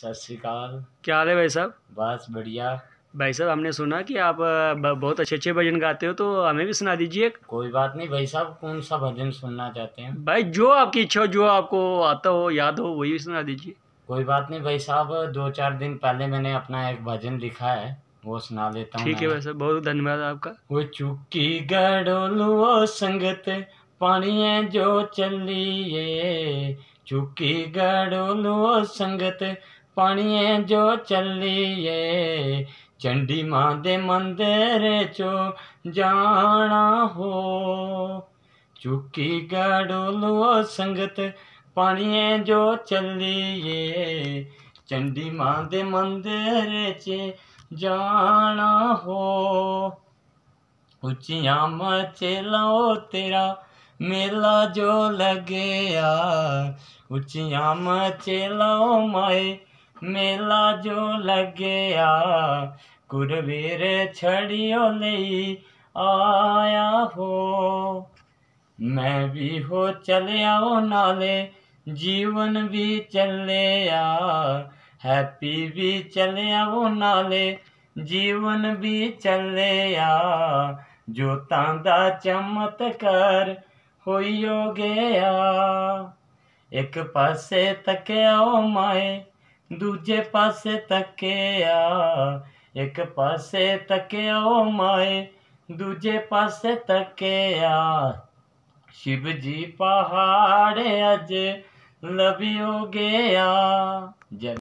सत श्रीकाल क्या हाल है भाई साहब बस बढ़िया भाई साहब हमने सुना कि आप बहुत अच्छे अच्छे भजन गाते हो तो हमें भी सुना दीजिए कोई बात नहीं भाई साहब कौन सा भजन सुनना चाहते हैं भाई जो आपकी इच्छा हो जो आपको आता हो याद हो वही भी सुना दीजिए कोई बात नहीं भाई साहब दो चार दिन पहले मैंने अपना एक भजन लिखा है वो सुना लेता हूँ ठीक है भाई साहब बहुत धन्यवाद आपका वो चुकी गडोलुओ संगत है जो चलिए चुकी गडोलुओ संगत पानिए जो चलिए चंडी माँ दे मंदिर चो जाना हो चुकी गड़ोलुओ संगत पानिये जो चलिए चंडी माँ दे मंदिर च जाना हो उचिया मचे लो तेरा मेला जो लगे यार उचिया मचे लो माए मेला जो लग्या कुरबीर छड़ियो ले आया हो मैं भी हो चलिया ओ नाले जीवन भी चलिया हैप्पी भी चलिया वो नाले जीवन भी चलिया जोतां दा चमत्कार होइयो गया एक पासे तक माए दूजे पास तक आ एक पासे तके माए दूजे पास तक शिव जी पहाड़ अज लभ्योगे आ